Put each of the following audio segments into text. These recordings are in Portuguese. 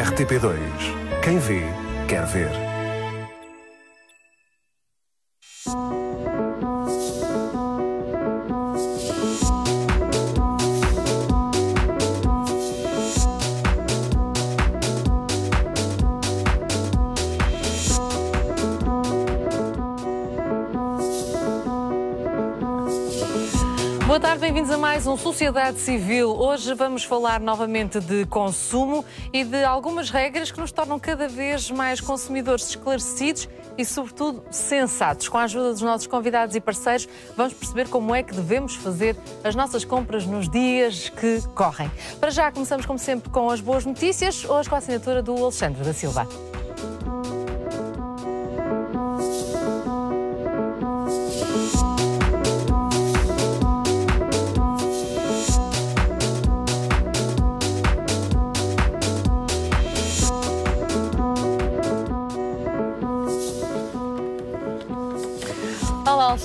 RTP2. Quem vê, quer ver. Boa tarde, bem-vindos a mais um Sociedade Civil. Hoje vamos falar novamente de consumo e de algumas regras que nos tornam cada vez mais consumidores esclarecidos e, sobretudo, sensatos. Com a ajuda dos nossos convidados e parceiros, vamos perceber como é que devemos fazer as nossas compras nos dias que correm. Para já, começamos, como sempre, com as boas notícias, hoje com a assinatura do Alexandre da Silva.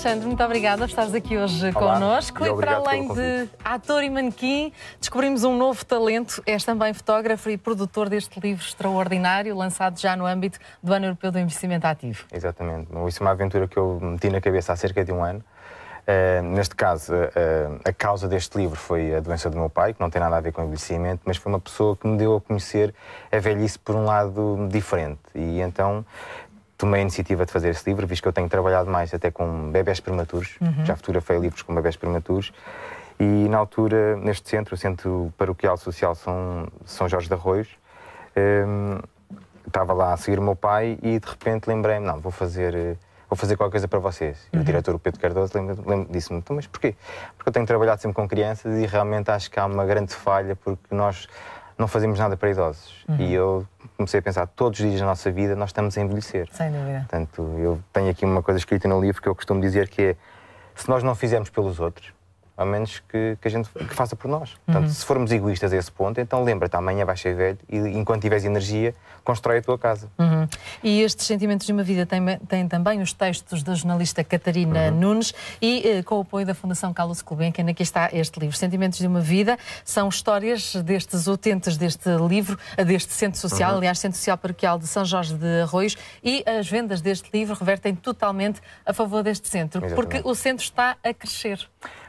Alexandre, muito obrigada por estares aqui hoje Olá, connosco. E, para além de ator e manequim, descobrimos um novo talento. És também fotógrafo e produtor deste livro extraordinário, lançado já no âmbito do Ano Europeu do Investimento Ativo. Exatamente. Isso é uma aventura que eu meti na cabeça há cerca de um ano. Uh, neste caso, uh, a causa deste livro foi a doença do meu pai, que não tem nada a ver com envelhecimento, mas foi uma pessoa que me deu a conhecer a velhice por um lado diferente. E então tomei a iniciativa de fazer esse livro, visto que eu tenho trabalhado mais até com bebés prematuros, uhum. já fotografei livros com bebés prematuros, e na altura, neste centro, o Centro Paroquial Social São, São Jorge de Arroios, um, estava lá a seguir o meu pai e de repente lembrei-me, não, vou fazer vou fazer qualquer coisa para vocês. Uhum. E o uhum. diretor, Pedro Cardoso, disse-me, então, mas porquê? Porque eu tenho trabalhado sempre com crianças e realmente acho que há uma grande falha porque nós não fazemos nada para idosos. Uhum. E eu comecei a pensar, todos os dias da nossa vida nós estamos a envelhecer. Sem dúvida. Portanto, eu tenho aqui uma coisa escrita no livro que eu costumo dizer que é, se nós não fizermos pelos outros, a menos que, que a gente que faça por nós. Portanto, uhum. se formos egoístas a esse ponto, então lembra-te, amanhã vais ser velho e enquanto tiveres energia, constrói a tua casa. Uhum. E estes sentimentos de uma vida têm, também os textos da jornalista Catarina uhum. Nunes e eh, com o apoio da Fundação Carlos Gulbenkian, aqui está este livro. Sentimentos de uma Vida são histórias destes utentes deste livro, deste Centro Social, uhum. aliás, Centro Social Paroquial de São Jorge de Arroios, e as vendas deste livro revertem totalmente a favor deste centro, Exatamente. porque o centro está a crescer.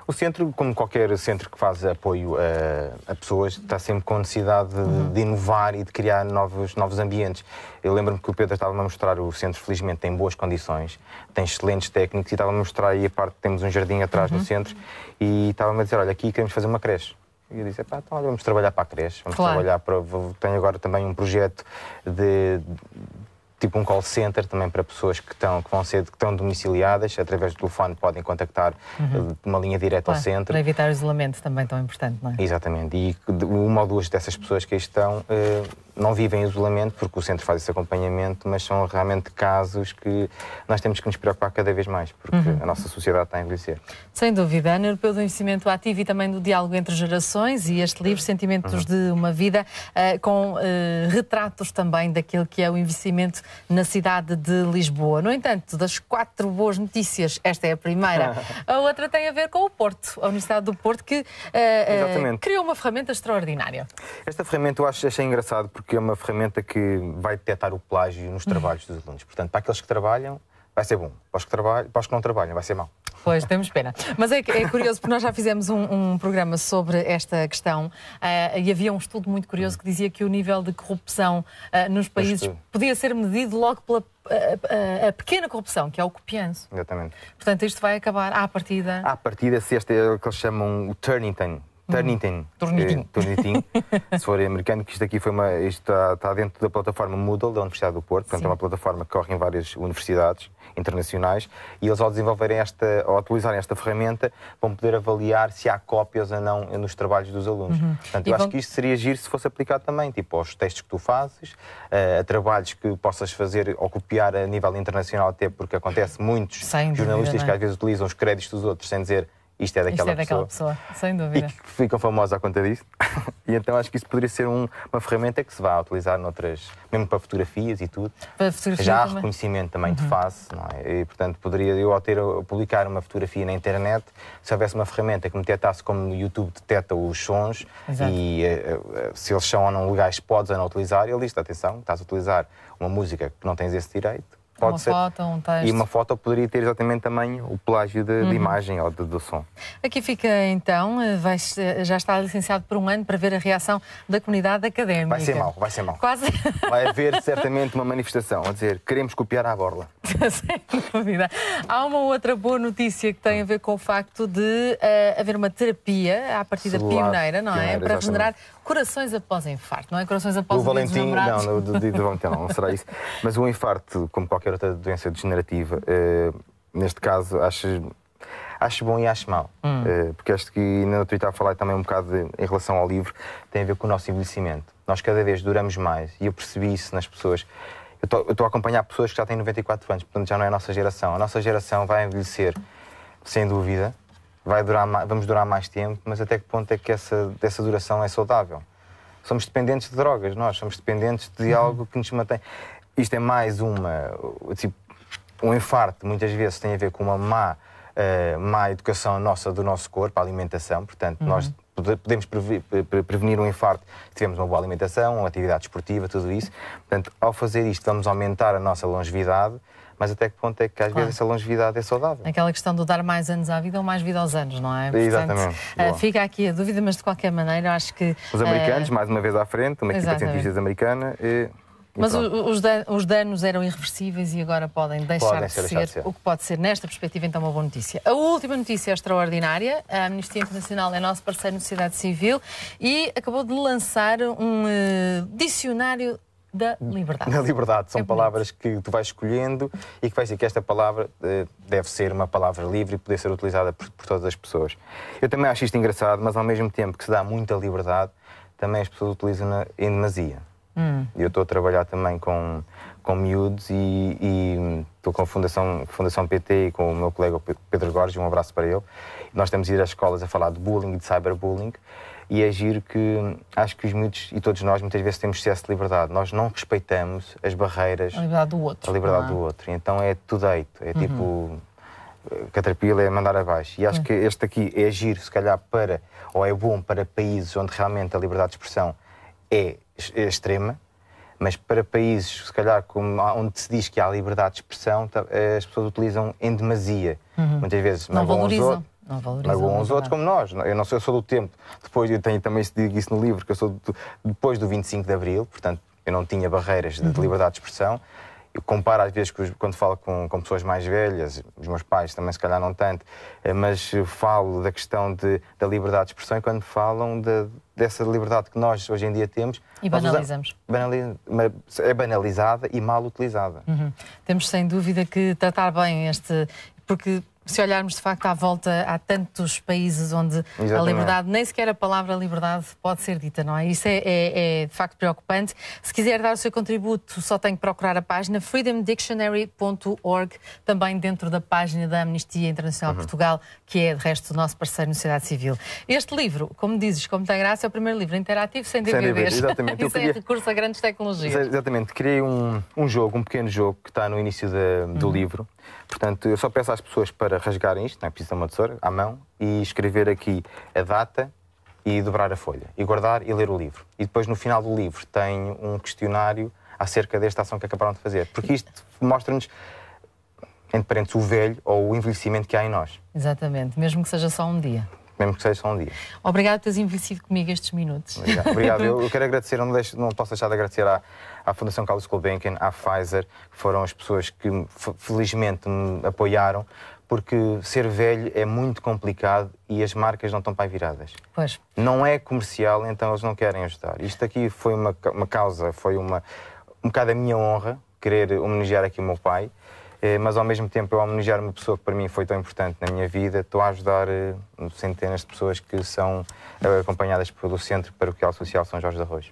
O centro, como qualquer centro que faz apoio a, a pessoas, está sempre com necessidade de, uhum. de, inovar e de criar novos, novos ambientes. Eu lembro-me que o Pedro estava-me a mostrar o centro, felizmente, tem boas condições, tem excelentes técnicos e estava-me a mostrar aí a parte, que temos um jardim atrás uhum. no centro e estava-me a dizer, olha, aqui queremos fazer uma creche. E eu disse, então olha, vamos trabalhar para a creche, vamos claro. trabalhar para... Tenho agora também um projeto de tipo um call center também para pessoas que estão que vão ser que estão domiciliadas através do telefone podem contactar uhum. Eh, uma linha direta ao centro para evitar o isolamento também tão importante não é exatamente e uma ou duas dessas pessoas que estão uh, não vivem em isolamento, porque o centro faz esse acompanhamento, mas são realmente casos que nós temos que nos preocupar cada vez mais, porque uhum. a nossa sociedade está a envelhecer. Sem dúvida. Ano Europeu do Envelhecimento Ativo e também do Diálogo entre Gerações e este livro, Sentimentos uhum. de uma Vida, uh, com uh, retratos também daquilo que é o envelhecimento na cidade de Lisboa. No entanto, das quatro boas notícias, esta é a primeira. a outra tem a ver com o Porto, a Universidade do Porto, que uh, criou uma ferramenta extraordinária. Esta ferramenta eu acho, achei engraçado, porque porque é uma ferramenta que vai detectar o plágio nos trabalhos dos alunos. Portanto, para aqueles que trabalham, vai ser bom. Para os que, trabalham, para os que não trabalham, vai ser mau. Pois, temos pena. Mas é, é, curioso, porque nós já fizemos um, um programa sobre esta questão uh, e havia um estudo muito curioso que dizia que o nível de corrupção uh, nos países podia ser medido logo pela uh, a, pequena corrupção, que é o copianço. Exatamente. Portanto, isto vai acabar à partida. À partida, se este é o que eles chamam o Turnington Turnitin. Uhum. Turnitin. É, se for americano, que isto aqui foi uma. Isto está, está, dentro da plataforma Moodle da Universidade do Porto, portanto é Sim. é uma plataforma que corre em várias universidades internacionais e eles ao desenvolverem esta, ao utilizarem esta ferramenta, vão poder avaliar se há cópias ou não nos trabalhos dos alunos. Uhum. Portanto, e eu vão... acho que isto seria giro se fosse aplicado também, tipo aos testes que tu fazes, eh, a trabalhos que possas fazer ou copiar a nível internacional, até porque acontece muitos Sem jornalistas dúvida, é? que às vezes utilizam os créditos dos outros sem dizer isto é daquela, isto é daquela pessoa. pessoa. Sem dúvida. E que ficam famosos à conta disso. e então acho que isso poderia ser um, uma ferramenta que se vá utilizar noutras, mesmo para fotografias e tudo. Para fotografia Já há reconhecimento também uhum. de face, é? E portanto poderia eu ao ter publicar uma fotografia na internet, se houvesse uma ferramenta que me detectasse como o YouTube detecta os sons Exato. e eh, eh, se eles são ou não legais, podes ou não utilizar, ele diz atenção, estás a utilizar uma música que não tens esse direito pode uma ser. Foto, um texto. E uma foto poderia ter exatamente também o plágio de, uhum. de imagem ou de, do som. Aqui fica então, vai, já está licenciado por um ano para ver a reação da comunidade académica. Vai ser mal, vai ser mal. Quase. Vai haver certamente uma manifestação a dizer queremos copiar à borla. Sem dúvida. Há uma outra boa notícia que tem a ver com o facto de uh, haver uma terapia, à partida da pioneira, não é? para exatamente. regenerar Corações após infarto, não é? Corações após o Valentim, não, do, do, do Valentim não, não será isso. Mas o infarto, como qualquer outra doença degenerativa, eh, neste caso, acho, acho bom e acho mau. Hum. Eh, porque acho que na tua Twitter a falar também um bocado de, em relação ao livro, tem a ver com o nosso envelhecimento. Nós cada vez duramos mais e eu percebi isso nas pessoas. Eu estou a acompanhar pessoas que já têm 94 anos, portanto já não é a nossa geração. A nossa geração vai envelhecer, sem dúvida, vai durar, vamos durar mais tempo, mas até que ponto é que essa, dessa duração é saudável? Somos dependentes de drogas, nós somos dependentes de uhum. algo que nos mantém. Isto é mais uma. Tipo, um infarto muitas vezes tem a ver com uma má, uh, má educação nossa do nosso corpo, a alimentação, portanto, uhum. nós podemos prevenir um infarto se tivermos uma boa alimentação, uma atividade esportiva, tudo isso. Portanto, ao fazer isto, vamos aumentar a nossa longevidade mas até que ponto é que às claro. vezes essa longevidade é saudável? Aquela questão de dar mais anos à vida ou mais vida aos anos, não é? Portanto, Exatamente. Uh, fica aqui a dúvida, mas de qualquer maneira acho que... Os americanos, uh... mais uma vez à frente, uma Exatamente. equipa de cientistas americana... E... Mas os, os danos eram irreversíveis e agora podem deixar, podem ser, de, ser, deixar de ser, o que pode ser, nesta perspectiva, então, uma boa notícia. A última notícia extraordinária: a Amnistia Internacional é nosso parceiro na sociedade civil e acabou de lançar um uh, dicionário da liberdade. Na liberdade. São é palavras que tu vais escolhendo e que vais dizer que esta palavra eh, deve ser uma palavra livre e poder ser utilizada por, por, todas as pessoas. Eu também acho isto engraçado, mas ao mesmo tempo que se dá muita liberdade, também as pessoas utilizam na, em demasia. Hum. Eu estou a trabalhar também com, com miúdos e estou com a Fundação, Fundação PT e com o meu colega Pedro Gorges, um abraço para ele. Nós estamos a ir às escolas a falar de bullying e de cyberbullying e agir é que hum, acho que os miúdos e todos nós muitas vezes temos excesso de liberdade. Nós não respeitamos as barreiras. A liberdade do outro. A liberdade é? do outro. Então é tudo date. É uhum. tipo. Caterpillar eh, é mandar abaixo. E acho uhum. que este aqui é agir, se calhar, para. ou é bom para países onde realmente a liberdade de expressão é, é extrema, mas para países, se calhar, como, onde se diz que há liberdade de expressão, eh, as pessoas utilizam em demasia. Uhum. Muitas vezes não valorizam. Não Magoam uns outros como nós. É? Eu não sou, eu sou do tempo. Depois, eu tenho também digo isso no livro, que eu sou do, depois do 25 de Abril, portanto, eu não tinha barreiras de, de uhum. liberdade de expressão. Eu comparo às vezes quando falo com, com, pessoas mais velhas, os meus pais também se calhar não tanto, eh, mas falo da questão de, da liberdade de expressão e quando falam de, dessa liberdade que nós hoje em dia temos... E banalizamos. Usamos, é banalizada e mal utilizada. Uhum. Temos sem dúvida que tratar bem este... Porque se olharmos de facto à volta, há tantos países onde Exatamente. a liberdade, nem sequer a palavra liberdade pode ser dita, não é? Isso é, é, é, de facto preocupante. Se quiser dar o seu contributo, só tem que procurar a página freedomdictionary.org, também dentro da página da Amnistia Internacional uhum. Portugal, que é, de resto, o nosso parceiro na sociedade civil. Este livro, como dizes, como tem graça, é o primeiro livro interativo sem DVDs. Sem Exatamente. e sem é queria... recurso a grandes tecnologias. Exatamente. Criei um, um jogo, um pequeno jogo, que está no início de, do uhum. livro. Portanto, eu só peço às pessoas para rasgar isto, não é preciso uma tesoura, à mão, e escrever aqui a data e dobrar a folha, e guardar e ler o livro. E depois, no final do livro, tem um questionário acerca desta ação que acabaram de fazer. Porque isto mostra-nos entre parênteses o velho ou o envelhecimento que há em nós. Exatamente, mesmo que seja só um dia mesmo que seja só um dia. Obrigado por teres investido comigo estes minutos. Obrigado. eu, eu, quero agradecer, não, deixo, não, posso deixar de agradecer à, à Fundação Carlos Gulbenkian, à Pfizer, que foram as pessoas que felizmente me apoiaram, porque ser velho é muito complicado e as marcas não estão para viradas. Pois. Não é comercial, então eles não querem ajudar. Isto aqui foi uma, uma causa, foi uma, um bocado a minha honra, querer homenagear aqui o meu pai. Eh, mas ao mesmo tempo eu homenagear uma pessoa que para mim foi tão importante na minha vida, estou a ajudar eh, centenas de pessoas que são eh, acompanhadas pelo Centro Paroquial Social São Jorge de Arroz.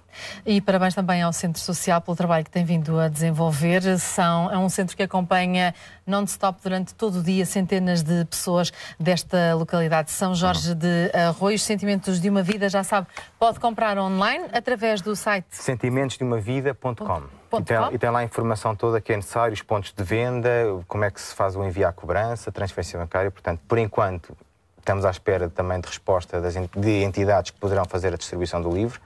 E parabéns também ao Centro Social pelo trabalho que tem vindo a desenvolver. São, é um centro que acompanha non-stop durante todo o dia centenas de pessoas desta localidade de São Jorge de Arroz. Sentimentos de uma Vida, já sabe, pode comprar online através do site sentimentosdeumavida.com e tem, e tem, lá a informação toda que é necessária, os pontos de venda, como é que se faz o envio à cobrança, transferência bancária. Portanto, por enquanto, estamos à espera também de resposta das, de entidades que poderão fazer a distribuição do livro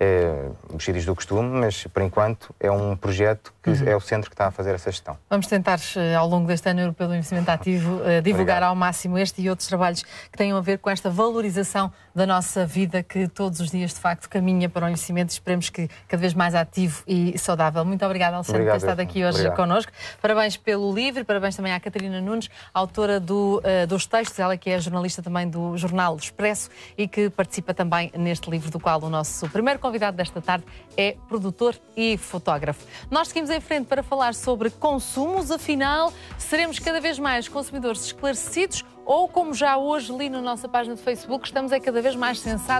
eh, mexidas do costume, mas por enquanto é um projeto que uhum. é o centro que está a fazer essa gestão. Vamos tentar, eh, ao longo deste ano europeu do investimento ativo, eh, divulgar Obrigado. ao máximo este e outros trabalhos que tenham a ver com esta valorização da nossa vida que todos os dias, de facto, caminha para o envelhecimento. Esperemos que cada vez mais ativo e saudável. Muito obrigada, Alexandre, por ter estado aqui hoje Obrigado. connosco. Parabéns pelo livro, parabéns também à Catarina Nunes, autora do, uh, dos textos, ela que é jornalista também do jornal Expresso e que participa também neste livro do qual o nosso primeiro convidado desta tarde é produtor e fotógrafo. Nós seguimos em frente para falar sobre consumos, afinal, seremos cada vez mais consumidores esclarecidos ou, como já hoje li na nossa página de Facebook, estamos é cada vez mais sensatos.